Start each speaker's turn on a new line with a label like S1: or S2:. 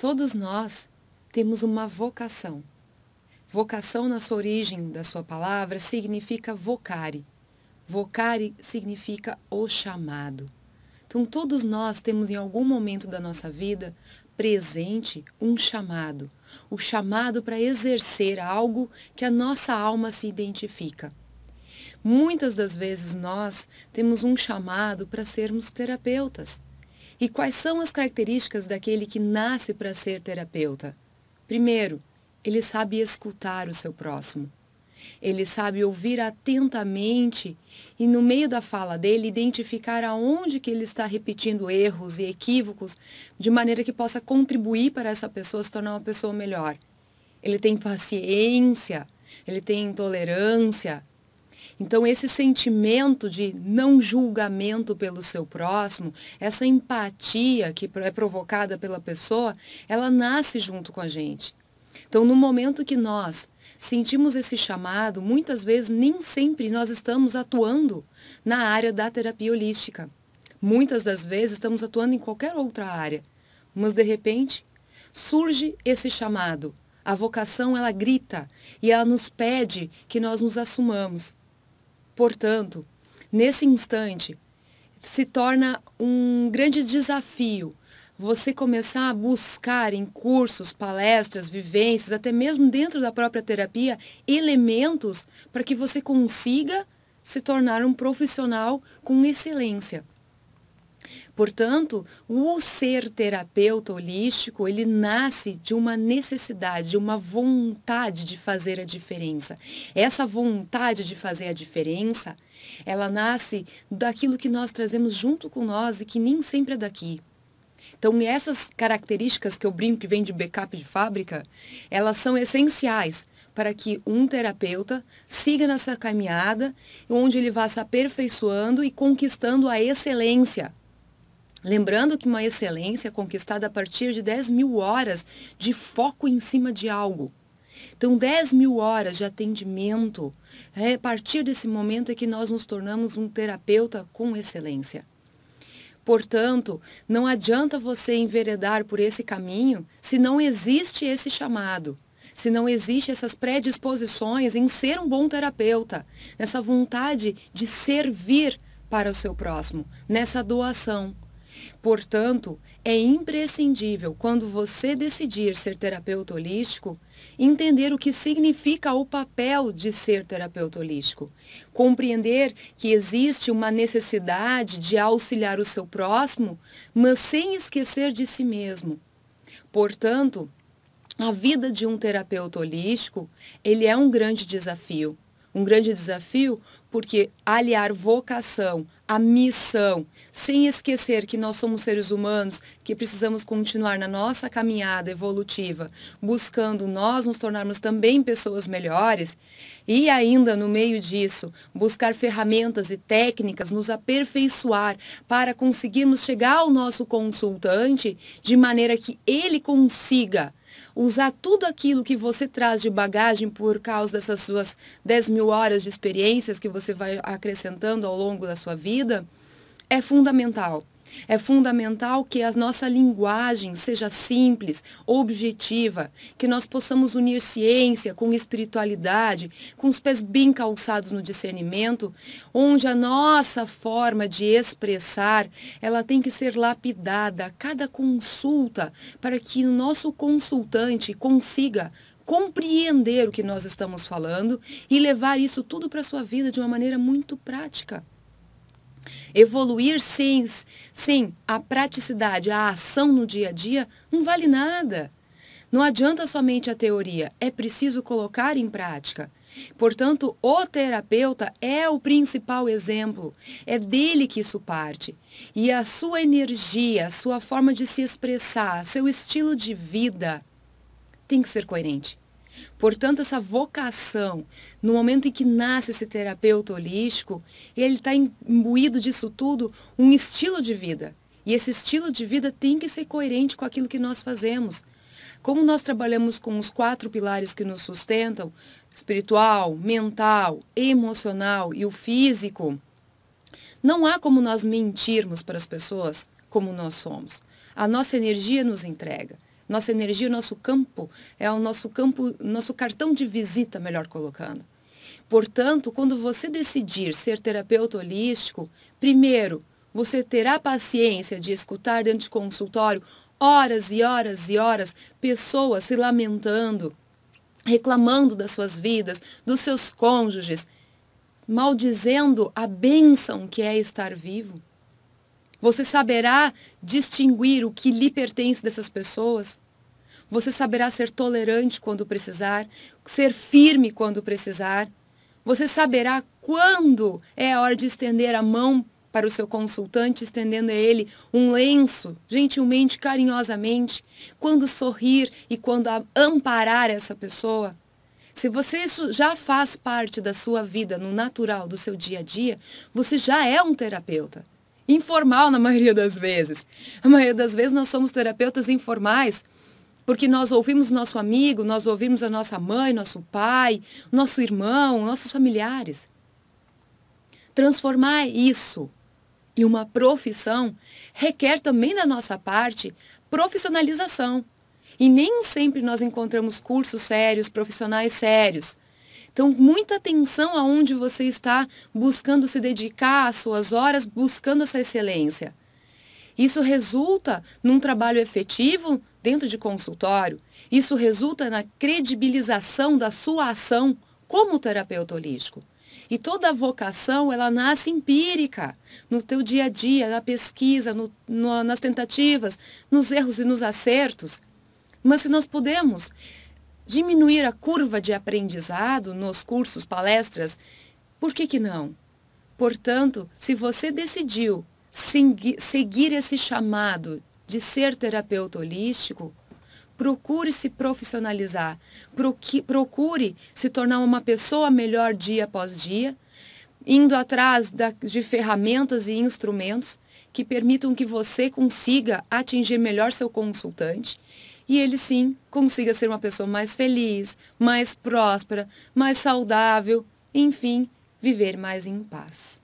S1: Todos nós temos uma vocação. Vocação, na sua origem da sua palavra, significa vocare. Vocare significa o chamado. Então, todos nós temos em algum momento da nossa vida presente um chamado. O chamado para exercer algo que a nossa alma se identifica. Muitas das vezes nós temos um chamado para sermos terapeutas e quais são as características daquele que nasce para ser terapeuta? Primeiro, ele sabe escutar o seu próximo. Ele sabe ouvir atentamente e no meio da fala dele identificar aonde que ele está repetindo erros e equívocos de maneira que possa contribuir para essa pessoa se tornar uma pessoa melhor. Ele tem paciência, ele tem tolerância, então, esse sentimento de não julgamento pelo seu próximo, essa empatia que é provocada pela pessoa, ela nasce junto com a gente. Então, no momento que nós sentimos esse chamado, muitas vezes nem sempre nós estamos atuando na área da terapia holística. Muitas das vezes estamos atuando em qualquer outra área, mas de repente surge esse chamado. A vocação ela grita e ela nos pede que nós nos assumamos. Portanto, nesse instante, se torna um grande desafio você começar a buscar em cursos, palestras, vivências, até mesmo dentro da própria terapia, elementos para que você consiga se tornar um profissional com excelência. Portanto, o ser terapeuta holístico, ele nasce de uma necessidade, de uma vontade de fazer a diferença. Essa vontade de fazer a diferença, ela nasce daquilo que nós trazemos junto com nós e que nem sempre é daqui. Então, essas características que eu brinco que vem de backup de fábrica, elas são essenciais para que um terapeuta siga nessa caminhada, onde ele vá se aperfeiçoando e conquistando a excelência Lembrando que uma excelência é conquistada a partir de 10 mil horas de foco em cima de algo. Então, 10 mil horas de atendimento, é, a partir desse momento é que nós nos tornamos um terapeuta com excelência. Portanto, não adianta você enveredar por esse caminho se não existe esse chamado, se não existe essas predisposições em ser um bom terapeuta, nessa vontade de servir para o seu próximo, nessa doação, Portanto, é imprescindível, quando você decidir ser terapeuta holístico, entender o que significa o papel de ser terapeuta holístico, compreender que existe uma necessidade de auxiliar o seu próximo, mas sem esquecer de si mesmo. Portanto, a vida de um terapeuta holístico, ele é um grande desafio. Um grande desafio porque aliar vocação a missão, sem esquecer que nós somos seres humanos, que precisamos continuar na nossa caminhada evolutiva, buscando nós nos tornarmos também pessoas melhores, e ainda no meio disso, buscar ferramentas e técnicas, nos aperfeiçoar para conseguirmos chegar ao nosso consultante de maneira que ele consiga usar tudo aquilo que você traz de bagagem por causa dessas suas 10 mil horas de experiências que você vai acrescentando ao longo da sua vida, é fundamental. É fundamental que a nossa linguagem seja simples, objetiva, que nós possamos unir ciência com espiritualidade, com os pés bem calçados no discernimento, onde a nossa forma de expressar, ela tem que ser lapidada a cada consulta, para que o nosso consultante consiga compreender o que nós estamos falando e levar isso tudo para a sua vida de uma maneira muito prática. Evoluir sem sem a praticidade, a ação no dia a dia não vale nada. Não adianta somente a teoria, é preciso colocar em prática. Portanto, o terapeuta é o principal exemplo, é dele que isso parte. E a sua energia, a sua forma de se expressar, seu estilo de vida tem que ser coerente. Portanto, essa vocação, no momento em que nasce esse terapeuta holístico, ele está imbuído disso tudo um estilo de vida. E esse estilo de vida tem que ser coerente com aquilo que nós fazemos. Como nós trabalhamos com os quatro pilares que nos sustentam, espiritual, mental, emocional e o físico, não há como nós mentirmos para as pessoas como nós somos. A nossa energia nos entrega nossa energia, o nosso campo, é o nosso campo, nosso cartão de visita, melhor colocando. Portanto, quando você decidir ser terapeuta holístico, primeiro, você terá paciência de escutar dentro de consultório horas e horas e horas pessoas se lamentando, reclamando das suas vidas, dos seus cônjuges, maldizendo a bênção que é estar vivo. Você saberá distinguir o que lhe pertence dessas pessoas? Você saberá ser tolerante quando precisar, ser firme quando precisar. Você saberá quando é a hora de estender a mão para o seu consultante, estendendo a ele um lenço, gentilmente, carinhosamente, quando sorrir e quando amparar essa pessoa. Se você isso já faz parte da sua vida no natural, do seu dia a dia, você já é um terapeuta informal na maioria das vezes. A maioria das vezes nós somos terapeutas informais, porque nós ouvimos nosso amigo, nós ouvimos a nossa mãe, nosso pai, nosso irmão, nossos familiares. Transformar isso em uma profissão requer também da nossa parte profissionalização. E nem sempre nós encontramos cursos sérios, profissionais sérios então, muita atenção aonde você está buscando se dedicar às suas horas, buscando essa excelência. Isso resulta num trabalho efetivo dentro de consultório. Isso resulta na credibilização da sua ação como terapeuta holístico. E toda vocação, ela nasce empírica, no teu dia a dia, na pesquisa, no, no, nas tentativas, nos erros e nos acertos. Mas se nós podemos diminuir a curva de aprendizado nos cursos, palestras, por que, que não? Portanto, se você decidiu seguir esse chamado de ser terapeuta holístico, procure se profissionalizar, procure se tornar uma pessoa melhor dia após dia, indo atrás de ferramentas e instrumentos que permitam que você consiga atingir melhor seu consultante e ele sim consiga ser uma pessoa mais feliz, mais próspera, mais saudável, enfim, viver mais em paz.